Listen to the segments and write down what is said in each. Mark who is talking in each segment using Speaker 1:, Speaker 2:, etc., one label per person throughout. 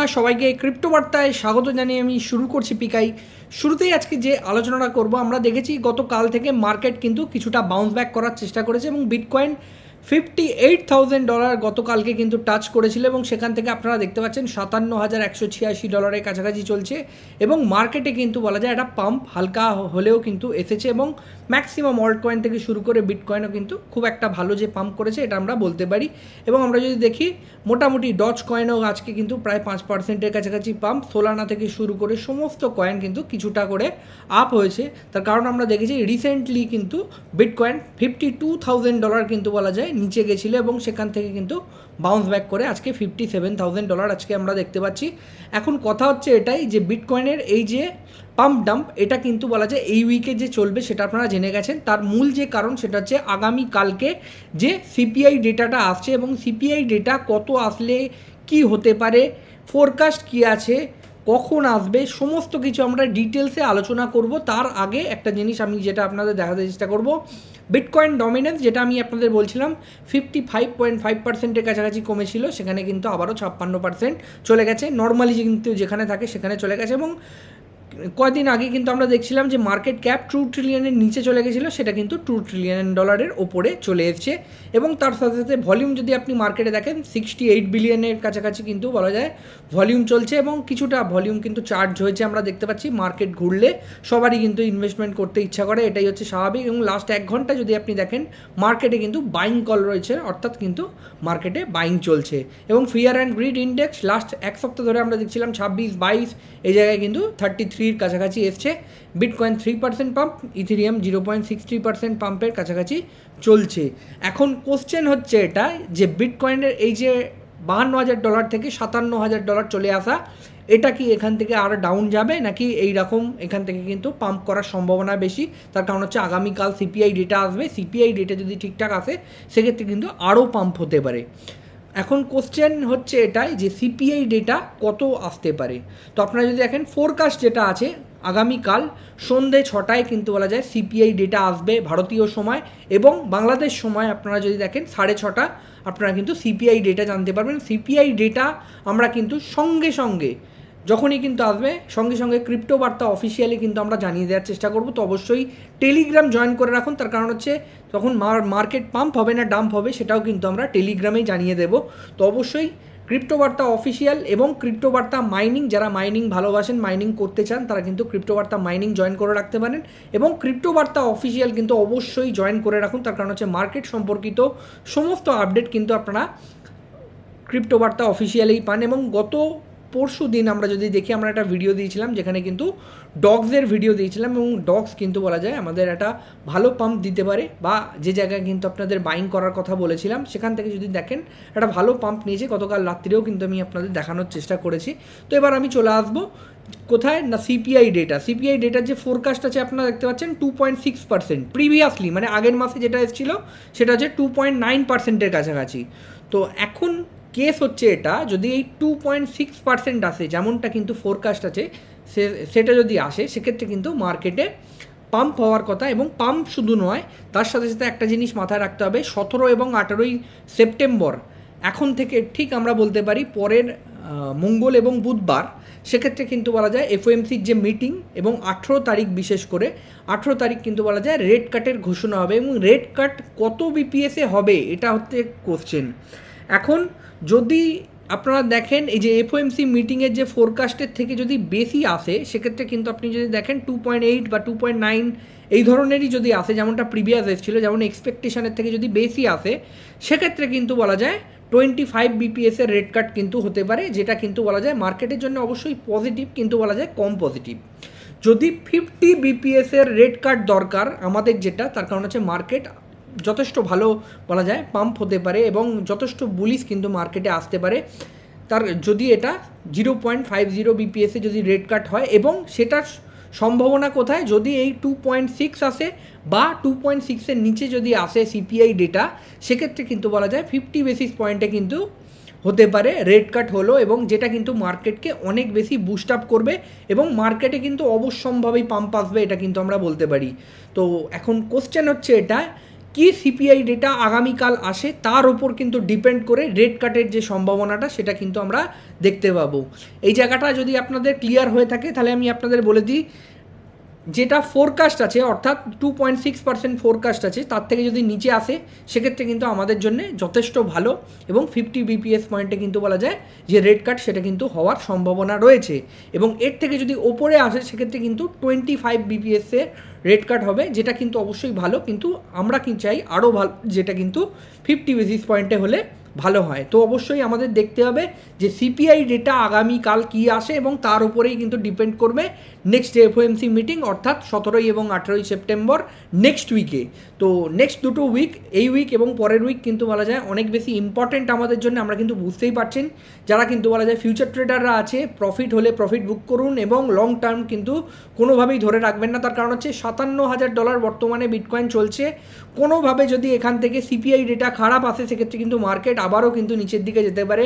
Speaker 1: আপনারা সবাইকে ক্রিপ্টো বার্তায় স্বাগত জানিয়ে আমি শুরু করছি পিকাই শুরুতেই আজকে যে আলোচনাটা করব আমরা দেখেছি গতকাল থেকে মার্কেট কিন্তু কিছুটা বাউন্স ব্যাক করার চেষ্টা করেছে এবং bitcoin fifty eight thousand dollar গতকালকে কিন্তু টাচ করেছিল এবং সেখান থেকে আপনারা দেখতে পাচ্ছেন সাতান্ন হাজার একশো ছিয়াশি ডলারের কাছাকাছি চলছে এবং মার্কেটে কিন্তু বলা যায় একটা পাম্প হালকা হলেও কিন্তু এসেছে এবং ম্যাক্সিমাম অল্ড কয়েন থেকে শুরু করে বিটকয়েনও কিন্তু খুব একটা ভালো যে পাম্প করেছে এটা আমরা বলতে পারি এবং আমরা যদি দেখি মোটামুটি ডচ কয়েনও আজকে কিন্তু প্রায় পাঁচ পার্সেন্টের কাছাকাছি পাম্প সোলানা থেকে শুরু করে সমস্ত কয়েন কিন্তু কিছুটা করে আপ হয়েছে তার কারণ আমরা দেখেছি রিসেন্টলি কিন্তু bitcoin fifty two thousand dollar কিন্তু বলা যায় নিচে গেছিলো এবং সেখান থেকে কিন্তু বাউন্স ব্যাক করে আজকে ফিফটি সেভেন থাউজেন্ড ডলার আজকে আমরা দেখতে পাচ্ছি এখন কথা হচ্ছে এটাই যে বিটকয়েনের এই যে পাম্প ডাম্প এটা কিন্তু বলা যায় এই উইকে যে চলবে সেটা আপনারা জেনে গেছেন তার মূল যে কারণ সেটা হচ্ছে আগামী কালকে যে সিপিআই ডেটাটা আসছে এবং সিপিআই ডেটা কত আসলে কি হতে পারে ফোরকাস্ট কি আছে কখন আসবে সমস্ত কিছু আমরা ডিটেলসে আলোচনা করব তার আগে একটা জিনিস আমি যেটা আপনাদের দেখাতে চেষ্টা করবো বিটকয়েন ডমিনেন্স যেটা আমি আপনাদের বলছিলাম ফিফটি ফাইভ পয়েন্ট ফাইভ পার্সেন্টের কাছাকাছি কমেছিল সেখানে কিন্তু আবারও ছাপ্পান্ন পার্সেন্ট চলে গেছে নর্মালি কিন্তু যেখানে থাকে সেখানে চলে গেছে এবং কয়দিন আগে কিন্তু আমরা দেখছিলাম যে মার্কেট ক্যাপ টু ট্রিলিয়নের নিচে চলে গেছিলো সেটা কিন্তু টু ট্রিলিয়ন ডলারের ওপরে চলে এসছে এবং তার সাথে সাথে ভলিউম যদি আপনি মার্কেটে দেখেন সিক্সটি এইট বিলিয়নের কাছাকাছি কিন্তু বলা যায় ভলিউম চলছে এবং কিছুটা ভলিউম কিন্তু চার্জ হয়েছে আমরা দেখতে পাচ্ছি মার্কেট ঘুরলে সবারই কিন্তু ইনভেস্টমেন্ট করতে ইচ্ছা করে এটাই হচ্ছে স্বাভাবিক এবং লাস্ট এক ঘন্টা যদি আপনি দেখেন মার্কেটে কিন্তু বাইং কল রয়েছে অর্থাৎ কিন্তু মার্কেটে বাইং চলছে এবং fear and greed index last এক সপ্তাহ ধরে আমরা দেখছিলাম ছাব্বিশ বাইশ এই জায়গায় কিন্তু থার্টি থ্রি থ্রির কাছাকাছি এসছে bitcoin three percent pump ethereum zero point six three percent পাম্পের কাছাকাছি চলছে এখন কোশ্চেন হচ্ছে এটা যে বিটকয়েনের এই যে বাহান্ন হাজার ডলার থেকে সাতান্ন হাজার ডলার চলে আসা এটা কি এখান থেকে আরও ডাউন যাবে নাকি এই রকম এখান থেকে কিন্তু পাম্প করার সম্ভাবনা বেশি তার কারণ হচ্ছে আগামীকাল সিপিআই ডেটা আসবে সিপিআই ডেটা যদি ঠিকঠাক আসে সেক্ষেত্রে কিন্তু আরও পাম্প হতে পারে এখন কোশ্চেন হচ্ছে এটাই যে সিপিআই ডেটা কত আসতে পারে তো আপনারা যদি দেখেন ফোরকাস্ট যেটা আছে আগামীকাল সন্ধে ছটায় কিন্তু বলা যায় সিপিআই ডেটা আসবে ভারতীয় সময় এবং বাংলাদেশ সময় আপনারা যদি দেখেন সাড়ে ছটা আপনারা কিন্তু সিপিআই ডেটা জানতে পারবেন সিপিআই ডেটা আমরা কিন্তু সঙ্গে সঙ্গে যখনই কিন্তু আসবে সঙ্গে সঙ্গে ক্রিপ্টো বার্তা অফিসিয়ালি কিন্তু আমরা জানিয়ে দেওয়ার চেষ্টা করব তো অবশ্যই টেলিগ্রাম জয়েন করে রাখুন তার কারণ হচ্ছে তখন মার্কেট পাম্প হবে না ডাম্প হবে সেটাও কিন্তু আমরা টেলিগ্রামেই জানিয়ে দেব তো অবশ্যই ক্রিপ্টো বার্তা অফিসিয়াল এবং ক্রিপ্টো বার্তা মাইনিং যারা মাইনিং ভালোবাসেন মাইনিং করতে চান তারা কিন্তু ক্রিপ্টো বার্তা মাইনিং জয়েন করে রাখতে পারেন এবং ক্রিপ্টো বার্তা অফিসিয়াল কিন্তু অবশ্যই জয়েন করে রাখুন তার কারণ হচ্ছে মার্কেট সম্পর্কিত সমস্ত আপডেট কিন্তু আপনারা ক্রিপ্টো বার্তা অফিসিয়ালেই পান এবং গত পরশু দিন আমরা যদি দেখি আমরা একটা ভিডিও দিয়েছিলাম যেখানে কিন্তু ডগসের ভিডিও দিয়েছিলাম এবং ডগস কিন্তু বলা যায় আমাদের একটা ভালো পাম্প দিতে পারে বা যে জায়গায় কিন্তু আপনাদের বাইং করার কথা বলেছিলাম সেখান থেকে যদি দেখেন একটা ভালো পাম্প নিয়েছে গতকাল রাত্রেও কিন্তু আমি আপনাদের দেখানোর চেষ্টা করেছি তো এবার আমি চলে আসবো কোথায় না সিপিআই ডেটা সিপিআই ডেটার যে ফোরকাস্ট আছে আপনারা দেখতে পাচ্ছেন two point six percent previously মানে আগের মাসে যেটা এসেছিলো সেটা হচ্ছে টু পয়েন্ট নাইন পার্সেন্টের কাছাকাছি তো এখন কেস হচ্ছে এটা যদি এই টু পয়েন্ট সিক্স পার্সেন্ট আসে যেমনটা কিন্তু ফোরকাস্ট আছে সে সেটা যদি আসে সেক্ষেত্রে কিন্তু মার্কেটে পাম্প হওয়ার কথা এবং পাম্প শুধু নয় তার সাথে সাথে একটা জিনিস মাথায় রাখতে হবে সতেরো এবং আঠেরোই সেপ্টেম্বর এখন থেকে ঠিক আমরা বলতে পারি পরের মঙ্গল এবং বুধবার সেক্ষেত্রে কিন্তু বলা যায় এফওএমসির যে মিটিং এবং আঠেরো তারিখ বিশেষ করে আঠেরো তারিখ কিন্তু বলা যায় রেড কাটের ঘোষণা হবে এবং রেড কাট কত বিপিএসে হবে এটা হচ্ছে কোশ্চেন এখন যদি আপনারা দেখেন এই যে এফ ওএমসি মিটিংয়ের যে ফোরকাস্টের থেকে যদি বেশি আসে সেক্ষেত্রে কিন্তু আপনি যদি দেখেন টু পয়েন্ট এইট বা টু পয়েন্ট নাইন এই ধরনেরই যদি আসে যেমনটা প্রিভিয়াস এসেছিল যেমন এক্সপেকটেশনের থেকে যদি বেশি আসে সেক্ষেত্রে কিন্তু বলা যায় টোয়েন্টি ফাইভ বিপিএসের রেট কাট কিন্তু হতে পারে যেটা কিন্তু বলা যায় মার্কেটের জন্য অবশ্যই পজিটিভ কিন্তু বলা যায় কম পজিটিভ যদি ফিফটি বিপিএসের রেট কাট দরকার আমাদের যেটা তার কারণ হচ্ছে মার্কেট যথেষ্ট ভালো বলা যায় পাম্প হতে পারে এবং যথেষ্ট বুলিশ কিন্তু মার্কেটে আসতে পারে তার যদি এটা জিরো পয়েন্ট ফাইভ জিরো বিপিএসে যদি রেড কাট হয় এবং সেটার সম্ভাবনা কোথায় যদি এই টু পয়েন্ট সিক্স আসে বা টু পয়েন্ট সিক্সের নিচে যদি আসে সিপিআই ডেটা সেক্ষেত্রে কিন্তু বলা যায় ফিফটি বেসিস পয়েন্টে কিন্তু হতে পারে রেড কাট হলো এবং যেটা কিন্তু মার্কেটকে অনেক বেশি বুস্ট আপ করবে এবং মার্কেটে কিন্তু অবশ্যম্ভাবেই পাম্প আসবে এটা কিন্তু আমরা বলতে পারি তো এখন কোশ্চেন হচ্ছে এটা কি সিপিআই ডেটা আগামীকাল আসে তার ওপর কিন্তু ডিপেন্ড করে রেড কাটের যে সম্ভাবনাটা সেটা কিন্তু আমরা দেখতে পাবো এই জায়গাটা যদি আপনাদের ক্লিয়ার হয়ে থাকে তাহলে আমি আপনাদের বলে দিই যেটা ফোরকাস্ট আছে অর্থাৎ two point six percent forecast আছে তার থেকে যদি নিচে আসে সেক্ষেত্রে কিন্তু আমাদের জন্য যথেষ্ট ভালো এবং ফিফটি বিপিএস পয়েন্টে কিন্তু বলা যায় যে রেড কাট সেটা কিন্তু হওয়ার সম্ভাবনা রয়েছে এবং এর থেকে যদি ওপরে আসে সেক্ষেত্রে কিন্তু টোয়েন্টি ফাইভ বিপিএসের রেড কার্ড হবে যেটা কিন্তু অবশ্যই ভালো কিন্তু আমরা কিন্তু চাই আরও ভালো যেটা কিন্তু ফিফটি বেসিস পয়েন্টে হলে ভালো হয় তো অবশ্যই আমাদের দেখতে হবে যে সিপিআই ডেটা আগামীকাল কী আসে এবং তার উপরেই কিন্তু ডিপেন্ড করবে নেক্সট এফওএমসি মিটিং অর্থাৎ সতেরোই এবং আঠেরোই সেপ্টেম্বর নেক্সট উইকে তো নেক্সট দুটো উইক এই উইক এবং পরের উইক কিন্তু বলা যায় অনেক বেশি ইম্পর্ট্যান্ট আমাদের জন্য আমরা কিন্তু বুঝতেই পারছেন যারা কিন্তু বলা যায় ফিউচার ট্রেডাররা আছে প্রফিট হলে প্রফিট বুক করুন এবং লং টার্ম কিন্তু কোনোভাবেই ধরে রাখবেন না তার কারণ হচ্ছে সাতান্ন হাজার ডলার বর্তমানে বিটকয়েন চলছে কোনোভাবে যদি এখান থেকে সিপিআই ডেটা খারাপ আসে সেক্ষেত্রে কিন্তু মার্কেট আবারও কিন্তু নিচের দিকে যেতে পারে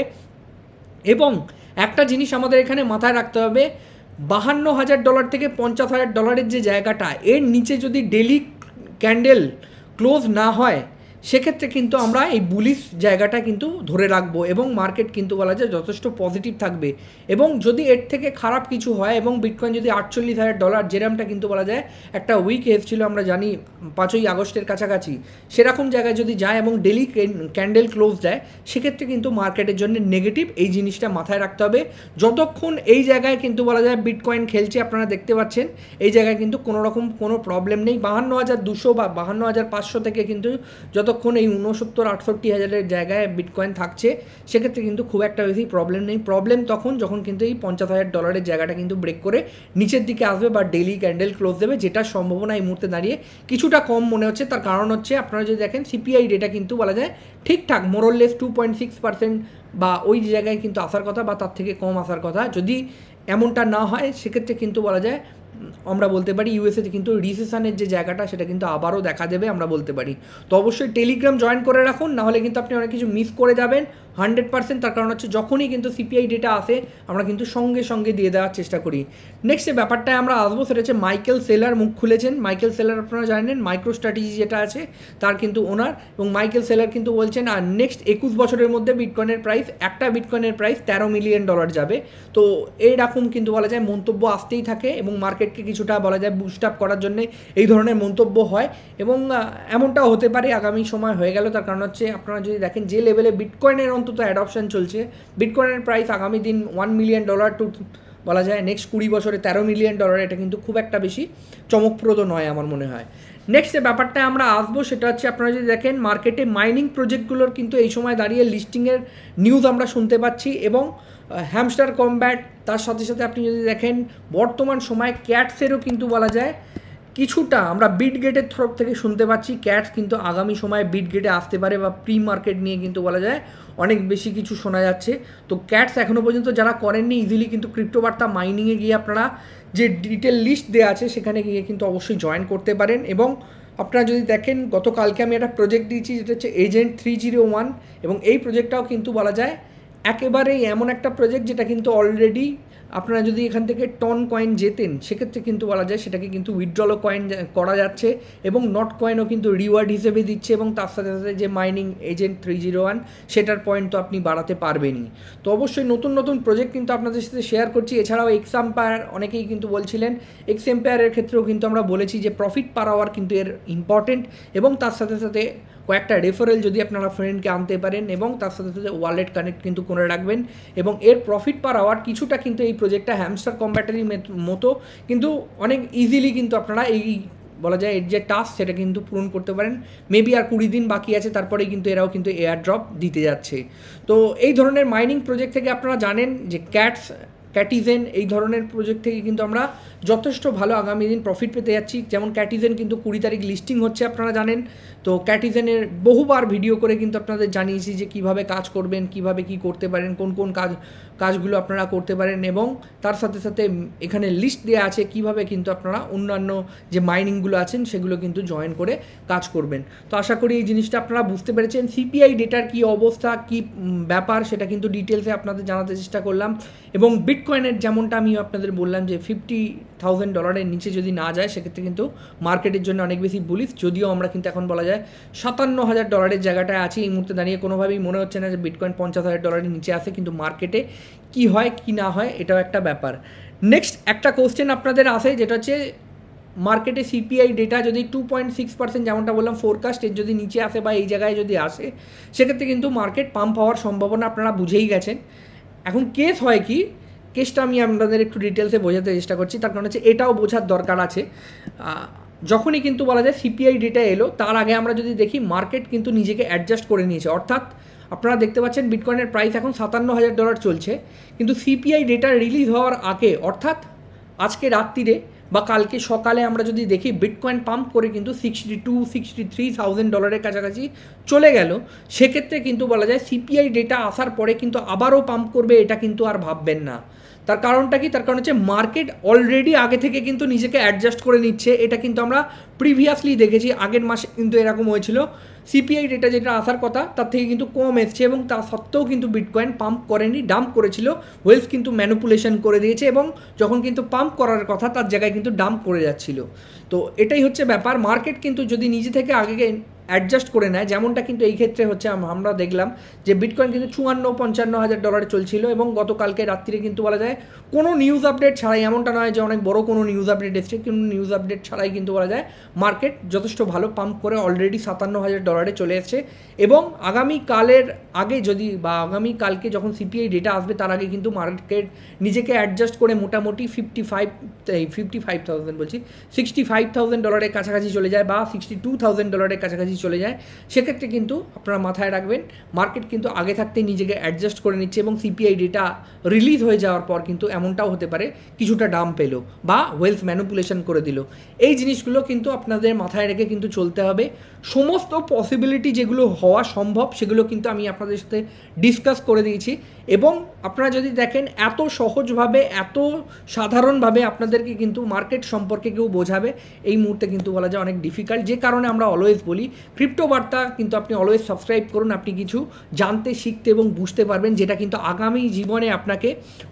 Speaker 1: এবং একটা জিনিস আমাদের এখানে মাথায় রাখতে হবে বাহান্ন হাজার ডলার থেকে পঞ্চাশ হাজার ডলারের যে জায়গাটা এর নিচে যদি ডেলি ক্যান্ডেল ক্লোজ না হয় সেক্ষেত্রে কিন্তু আমরা এই বুলিশ জায়গাটা কিন্তু ধরে রাখবো এবং মার্কেট কিন্তু বলা যায় যথেষ্ট পজিটিভ থাকবে এবং যদি এর থেকে খারাপ কিছু হয় এবং বিটকয়েন যদি আটচল্লিশ হাজার ডলার যেরামটা কিন্তু বলা যায় একটা উইক এসেছিল আমরা জানি পাঁচই আগস্টের কাছাকাছি সেরকম জায়গায় যদি যায় এবং ডেলি ক্যান্ডেল ক্লোজ দেয় সেক্ষেত্রে কিন্তু মার্কেটের জন্য নেগেটিভ এই জিনিসটা মাথায় রাখতে হবে যতক্ষণ এই জায়গায় কিন্তু বলা যায় বিটকয়েন খেলছে আপনারা দেখতে পাচ্ছেন এই জায়গায় কিন্তু কোনো রকম কোনো প্রবলেম নেই বাহান্ন হাজার দুশো বা বাহান্ন হাজার পাঁচশো থেকে কিন্তু যত যতক্ষণ এই ঊনসত্তর আটষট্টি হাজারের জায়গায় বিটকয়েন থাকছে সেক্ষেত্রে কিন্তু খুব একটা বেশি প্রবলেম নেই প্রবলেম তখন যখন কিন্তু এই পঞ্চাশ হাজার ডলারের জায়গাটা কিন্তু ব্রেক করে নিচের দিকে আসবে বা ডেলি ক্যান্ডেল ক্লোজ দেবে যেটা সম্ভাবনা এই মুহূর্তে দাঁড়িয়ে কিছুটা কম মনে হচ্ছে তার কারণ হচ্ছে আপনারা যদি দেখেন সিপিআই ডেটা কিন্তু বলা যায় ঠিকঠাক more or less two point six percent বা ওই জায়গায় কিন্তু আসার কথা বা তার থেকে কম আসার কথা যদি এমনটা না হয় সেক্ষেত্রে কিন্তু বলা যায় আমরা বলতে পারি ইউএসএতে কিন্তু রিসেশনের যে জায়গাটা সেটা কিন্তু আবারও দেখা দেবে আমরা বলতে পারি তো অবশ্যই টেলিগ্রাম জয়েন করে রাখুন নাহলে কিন্তু আপনি অনেক কিছু মিস করে যাবেন হান্ড্রেড পার্সেন্ট তার কারণ হচ্ছে যখনই কিন্তু সিপিআই ডেটা আসে আমরা কিন্তু সঙ্গে সঙ্গে দিয়ে দেওয়ার চেষ্টা করি নেক্সট যে ব্যাপারটায় আমরা আসবো সেটা হচ্ছে মাইকেল সেলার মুখ খুলেছেন মাইকেল সেলার আপনারা জানেন মাইক্রো স্ট্র্যাটেজি যেটা আছে তার কিন্তু ওনার এবং মাইকেল সেলার কিন্তু বলছেন আর নেক্সট একুশ বছরের মধ্যে বিটকয়েনের প্রাইস একটা বিটকয়েনের প্রাইস তেরো মিলিয়ন ডলার যাবে তো এইরকম কিন্তু বলা যায় মন্তব্য আসতেই থাকে এবং মার্কেটকে কিছুটা বলা যায় বুস্ট আপ করার জন্যে এই ধরনের মন্তব্য হয় এবং এমনটা হতে পারে আগামী সময় হয়ে গেল তার কারণ হচ্ছে আপনারা যদি দেখেন যে লেভেলে বিটকয়েনের অন্তত অ্যাডপশান চলছে বিটকয়েনের প্রাইস আগামী দিন ওয়ান মিলিয়ন ডলার টু বলা যায় নেক্সট কুড়ি বছরে তেরো মিলিয়ন ডলার এটা কিন্তু খুব একটা বেশি চমকপ্রদ নয় আমার মনে হয় নেক্সট যে ব্যাপারটা আমরা আসবো সেটা হচ্ছে আপনারা যদি দেখেন মার্কেটে মাইনিং প্রজেক্টগুলোর কিন্তু এই সময় দাঁড়িয়ে লিস্টিংয়ের নিউজ আমরা শুনতে পাচ্ছি এবং হ্যামস্টার কম্ব্যাট তার সাথে সাথে আপনি যদি দেখেন বর্তমান সময়ে ক্যাটসেরও কিন্তু বলা যায় কিছুটা আমরা বিট গেটের তরফ থেকে শুনতে পাচ্ছি ক্যাটস কিন্তু আগামী সময়ে বিট গেটে আসতে পারে বা প্রি মার্কেট নিয়ে কিন্তু বলা যায় অনেক বেশি কিছু শোনা যাচ্ছে তো ক্যাটস এখনও পর্যন্ত যারা করেননি ইজিলি কিন্তু ক্রিপ্টোবার্তা মাইনিংয়ে গিয়ে আপনারা যে ডিটেল লিস্ট দেওয়া আছে সেখানে গিয়ে কিন্তু অবশ্যই জয়েন করতে পারেন এবং আপনারা যদি দেখেন গতকালকে আমি একটা প্রজেক্ট দিয়েছি যেটা হচ্ছে এজেন্ট থ্রি জিরো ওয়ান এবং এই প্রজেক্টটাও কিন্তু বলা যায় একেবারেই এমন একটা প্রজেক্ট যেটা কিন্তু অলরেডি আপনারা যদি এখান থেকে টন কয়েন জেতেন সেক্ষেত্রে কিন্তু বলা যায় সেটাকে কিন্তু উইথড্রলও কয়েন করা যাচ্ছে এবং নট কয়েনও কিন্তু রিওয়ার্ড হিসেবে দিচ্ছে এবং তার সাথে সাথে যে mining agent three zero one সেটার পয়েন্ট তো আপনি বাড়াতে পারবেনই তো অবশ্যই নতুন নতুন প্রজেক্ট কিন্তু আপনাদের সাথে শেয়ার করছি এছাড়াও এক্স এম্পায়ার অনেকেই কিন্তু বলছিলেন এক্স এম্পায়ারের ক্ষেত্রেও কিন্তু আমরা বলেছি যে প্রফিট পার আওয়ার কিন্তু এর ইম্পর্টেন্ট এবং তার সাথে সাথে কয়েকটা রেফারেল যদি আপনারা ফ্রেন্ডকে আনতে পারেন এবং তার সাথে সাথে ওয়ালেট কানেক্ট কিন্তু করে রাখবেন এবং এর প্রফিট পার আওয়ার কিছুটা কিন্তু এই প্রজেক্টটা হ্যামস্টার কম্প্যাটারির মতো কিন্তু অনেক ইজিলি কিন্তু আপনারা এই বলা যায় এর যে টাস্ক সেটা কিন্তু পূরণ করতে পারেন মেবি আর কুড়ি দিন বাকি আছে তারপরে কিন্তু এরাও কিন্তু এয়ার ড্রপ দিতে যাচ্ছে তো এই ধরনের মাইনিং প্রজেক্ট থেকে আপনারা জানেন যে ক্যাটস ক্যাটিজেন এই ধরনের প্রজেক্ট থেকে কিন্তু আমরা যথেষ্ট ভালো আগামী দিন প্রফিট পেতে যাচ্ছি যেমন ক্যাটিজেন কিন্তু কুড়ি তারিখ লিস্টিং হচ্ছে আপনারা জানেন তো ক্যাটিজেনের বহুবার ভিডিও করে কিন্তু আপনাদের জানিয়েছি যে কিভাবে কাজ করবেন কিভাবে কি করতে পারেন কোন কোন কাজ কাজগুলো আপনারা করতে পারেন এবং তার সাথে সাথে এখানে লিস্ট দেওয়া আছে কিভাবে কিন্তু আপনারা অন্যান্য যে মাইনিংগুলো আছেন সেগুলো কিন্তু জয়েন করে কাজ করবেন তো আশা করি এই জিনিসটা আপনারা বুঝতে পেরেছেন সিপিআই ডেটার কি অবস্থা কি ব্যাপার সেটা কিন্তু ডিটেলসে আপনাদের জানাতে চেষ্টা করলাম এবং বিট বিটকয়েনের যেমনটা আমি আপনাদের বললাম যে ফিফটি থাউজেন্ড ডলারের নিচে যদি না যায় সেক্ষেত্রে কিন্তু মার্কেটের জন্য অনেক বেশি বুলিশ যদিও আমরা কিন্তু এখন বলা যায় সাতান্ন হাজার ডলারের জায়গাটায় আছি এই মুহূর্তে দাঁড়িয়ে কোনোভাবেই মনে হচ্ছে না যে বিটকয়েন পঞ্চাশ হাজার ডলারের নিচে আসে কিন্তু মার্কেটে কি হয় কি না হয় এটাও একটা ব্যাপার নেক্সট একটা কোশ্চেন আপনাদের আসে যেটা হচ্ছে মার্কেটে সিপিআই ডেটা যদি টু পয়েন্ট সিক্স পার্সেন্ট যেমনটা বললাম ফোরকাস্টের যদি নিচে আসে বা এই জায়গায় যদি আসে সেক্ষেত্রে কিন্তু মার্কেট পাম্প হওয়ার সম্ভাবনা আপনারা বুঝেই গেছেন এখন কেস হয় কি কেসটা আমি আপনাদের একটু ডিটেলসে বোঝাতে চেষ্টা করছি তার কারণ হচ্ছে এটাও বোঝার দরকার আছে যখনই কিন্তু বলা যায় সিপিআই ডেটা এলো তার আগে আমরা যদি দেখি মার্কেট কিন্তু নিজেকে অ্যাডজাস্ট করে নিয়েছে অর্থাৎ আপনারা দেখতে পাচ্ছেন বিটকয়েনের প্রাইস এখন সাতান্ন হাজার ডলার চলছে কিন্তু সিপিআই ডেটা রিলিজ হওয়ার আগে অর্থাৎ আজকে রাত্রিরে বা কালকে সকালে আমরা যদি দেখি বিটকয়েন পাম্প করে কিন্তু sixty two sixty three thousand ডলারের কাছাকাছি চলে গেল সেক্ষেত্রে কিন্তু বলা যায় সিপিআই ডেটা আসার পরে কিন্তু আবারও পাম্প করবে এটা কিন্তু আর ভাববেন না তার কারণটা কি তার কারণ হচ্ছে মার্কেট অলরেডি আগে থেকে কিন্তু নিজেকে অ্যাডজাস্ট করে নিচ্ছে এটা কিন্তু আমরা প্রিভিয়াসলি দেখেছি আগের মাসে কিন্তু এরকম হয়েছিল সিপিআই ডেটা যেটা আসার কথা তার থেকে কিন্তু কম এসছে এবং তা সত্ত্বেও কিন্তু বিটকয়েন পাম্প করেনি ডাম্প করেছিল ওয়েলস কিন্তু ম্যানুপুলেশন করে দিয়েছে এবং যখন কিন্তু পাম্প করার কথা তার জায়গায় কিন্তু ডাম্প করে যাচ্ছিল তো এটাই হচ্ছে ব্যাপার মার্কেট কিন্তু যদি নিজে থেকে আগে অ্যাডজাস্ট করে নেয় যেমনটা কিন্তু এই ক্ষেত্রে হচ্ছে আমরা দেখলাম যে বিটকয়েন কিন্তু চুয়ান্ন পঞ্চান্ন হাজার ডলারে চলছিল এবং গতকালকে রাত্রিরে কিন্তু বলা যায় কোনো নিউজ আপডেট ছাড়াই এমনটা নয় যে অনেক বড় কোনো নিউজ আপডেট এসছে কিন্তু নিউজ আপডেট ছাড়াই কিন্তু বলা যায় মার্কেট যথেষ্ট ভালো পাম্প করে অলরেডি সাতান্ন হাজার ডলারে চলে এসছে এবং আগামী কালের আগে যদি বা আগামী কালকে যখন সিপিআই ডেটা আসবে তার আগে কিন্তু মার্কেট নিজেকে অ্যাডজাস্ট করে মোটামুটি fifty five fifty five thousand বলছি সিক্সটি ফাইভ থাউজেন্ড ডলারের কাছাকাছি চলে যায় বা সিক্সটি টু থাউজেন্ড ডলারের কাছাকাছি নিচে চলে যায় সেক্ষেত্রে কিন্তু আপনারা মাথায় রাখবেন মার্কেট কিন্তু আগে থাকতে নিজেকে অ্যাডজাস্ট করে নিচ্ছে এবং সিপিআই ডেটা রিলিজ হয়ে যাওয়ার পর কিন্তু এমনটাও হতে পারে কিছুটা ডাম পেলো বা ওয়েলথ ম্যানুপুলেশন করে দিল এই জিনিসগুলো কিন্তু আপনাদের মাথায় রেখে কিন্তু চলতে হবে সমস্ত পসিবিলিটি যেগুলো হওয়া সম্ভব সেগুলো কিন্তু আমি আপনাদের সাথে ডিসকাস করে দিয়েছি এবং আপনারা যদি দেখেন এত সহজভাবে এত সাধারণভাবে আপনাদেরকে কিন্তু মার্কেট সম্পর্কে কেউ বোঝাবে এই মুহূর্তে কিন্তু বলা যায় অনেক ডিফিকাল্ট যে কারণে আমরা অলওয়েজ বলি ক্রিপ্টো বার্তা কিন্তু আপনি অলওয়েজ সাবস্ক্রাইব করুন আপনি কিছু জানতে শিখতে এবং বুঝতে পারবেন যেটা কিন্তু আগামী জীবনে আপনাকে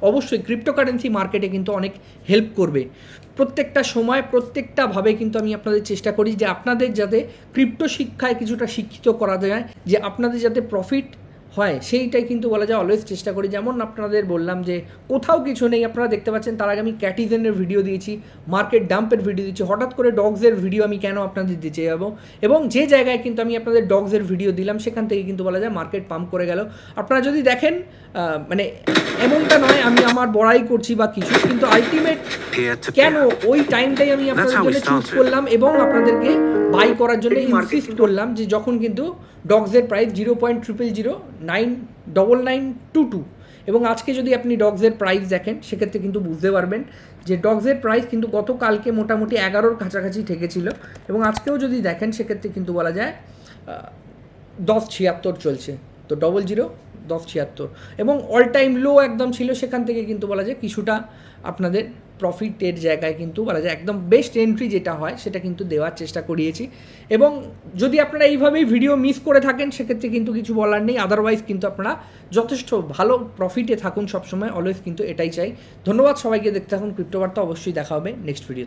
Speaker 1: অবশ্যই ক্রিপ্টোকারেন্সি মার্কেটে কিন্তু অনেক হেল্প করবে প্রত্যেকটা সময় প্রত্যেকটাভাবে কিন্তু আমি আপনাদের চেষ্টা করি যে আপনাদের যাতে ক্রিপ্টো শিক্ষায় কিছুটা শিক্ষিত করা যায় যে আপনাদের যাতে প্রফিট হয় সেইটাই কিন্তু বলা যায় অলওয়েজ চেষ্টা করি যেমন আপনাদের বললাম যে কোথাও কিছু নেই আপনারা দেখতে পাচ্ছেন তার আগে আমি ক্যাটিজেনের ভিডিও দিয়েছি মার্কেট ডাম্পের ভিডিও দিচ্ছি হঠাৎ করে ডগসের ভিডিও আমি কেন আপনাদের দিতে যাবো এবং যে জায়গায় কিন্তু আমি আপনাদের ডগসের ভিডিও দিলাম সেখান থেকে কিন্তু বলা যায় মার্কেট পাম্প করে গেল আপনারা যদি দেখেন মানে এমনটা নয় আমি আমার বড়াই করছি বা কিছু কিন্তু আলটিমেট কেন ওই টাইমটাই আমি আপনাদের জন্য চুজ করলাম এবং আপনাদেরকে বাই করার জন্য ইনসিস্ট করলাম যে যখন কিন্তু ডগসের price zero point triple zero nine double nine two two এবং আজকে যদি আপনি ডগসের প্রাইস দেখেন সেক্ষেত্রে কিন্তু বুঝতে পারবেন যে ডগসের প্রাইস কিন্তু গতকালকে মোটামুটি এগারোর কাছাকাছি ঠেকেছিল এবং আজকেও যদি দেখেন সেক্ষেত্রে কিন্তু বলা যায় দশ ছিয়াত্তর চলছে তো ডবল জিরো দশ ছিয়াত্তর এবং অল টাইম লো একদম ছিল সেখান থেকে কিন্তু বলা যায় কিছুটা আপনাদের প্রফিটের জায়গায় কিন্তু বলা যায় একদম বেস্ট এন্ট্রি যেটা হয় সেটা কিন্তু দেওয়ার চেষ্টা করিয়েছি এবং যদি আপনারা এইভাবেই ভিডিও মিস করে থাকেন সেক্ষেত্রে কিন্তু কিছু বলার নেই আদারওয়াইজ কিন্তু আপনারা যথেষ্ট ভালো প্রফিটে থাকুন সবসময় অলওয়েজ কিন্তু এটাই চাই ধন্যবাদ সবাইকে দেখতে থাকুন ক্রিপ্টোবার্তা অবশ্যই দেখা হবে নেক্সট ভিডিও